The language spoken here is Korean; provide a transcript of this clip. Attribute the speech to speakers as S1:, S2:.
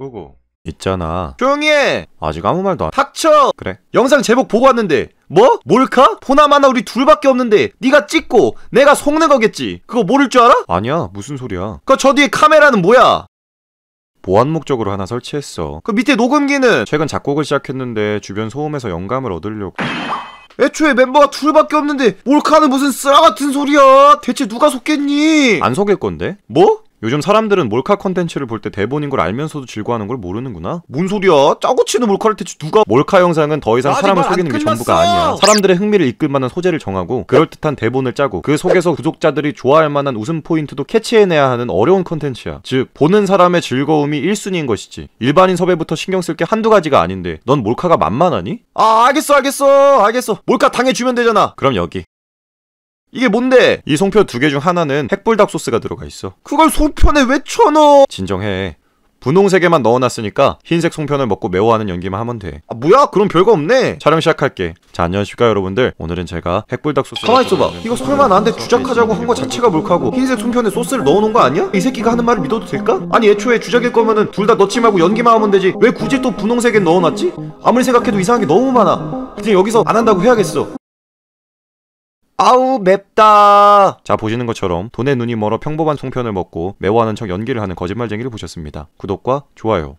S1: 보고 있잖아 조용히 해! 아직 아무 말도 안 닥쳐! 그래 영상 제목 보고 왔는데 뭐? 몰카? 포나마나 우리 둘밖에 없는데 네가 찍고 내가 속는 거겠지 그거 모를 줄 알아? 아니야 무슨 소리야 그 저 뒤에 카메라는 뭐야? 보안 목적으로 하나 설치했어 그 밑에 녹음기는 최근 작곡을 시작했는데 주변 소음에서 영감을 얻으려고 애초에 멤버가 둘밖에 없는데 몰카는 무슨 쓰라 같은 소리야 대체 누가 속겠니 안 속일 건데 뭐? 요즘 사람들은 몰카 컨텐츠를 볼 때 대본인 걸 알면서도 즐거워하는 걸 모르는구나? 뭔 소리야? 짜고 치는 몰카를 대체 누가 몰카 영상은 더 이상 사람을 뭐 속이는 게 전부가 아니야 사람들의 흥미를 이끌 만한 소재를 정하고 그럴듯한 대본을 짜고 그 속에서 구독자들이 좋아할 만한 웃음 포인트도 캐치해내야 하는 어려운 컨텐츠야 즉 보는 사람의 즐거움이 1순위인 것이지 일반인 섭외부터 신경 쓸 게 한두 가지가 아닌데 넌 몰카가 만만하니? 아 알겠어 알겠어 알겠어 몰카 당해주면 되잖아 그럼 여기 이게 뭔데? 이 송편 두 개 중 하나는 핵불닭 소스가 들어가 있어. 그걸 송편에 왜 쳐넣어? 진정해. 분홍색에만 넣어놨으니까 흰색 송편을 먹고 매워하는 연기만 하면 돼. 아 뭐야? 그럼 별거 없네. 촬영 시작할게. 자 안녕하십니까 여러분들. 오늘은 제가 핵불닭 소스. 가만 있어봐. 이거 설마 나한테 주작하자고 한 거 자체가 몰카고 흰색 송편에 소스를 넣어놓은 거 아니야? 이 새끼가 하는 말을 믿어도 될까? 아니 애초에 주작일 거면은 둘 다 넣지 말고 연기만 하면 되지. 왜 굳이 또 분홍색에 넣어놨지? 아무리 생각해도 이상한 게 너무 많아. 그냥 여기서 안 한다고 해야겠어. 아우 맵다. 자 보시는 것처럼 돈에 눈이 멀어 평범한 송편을 먹고 매워하는 척 연기를 하는 거짓말쟁이를 보셨습니다. 구독과 좋아요.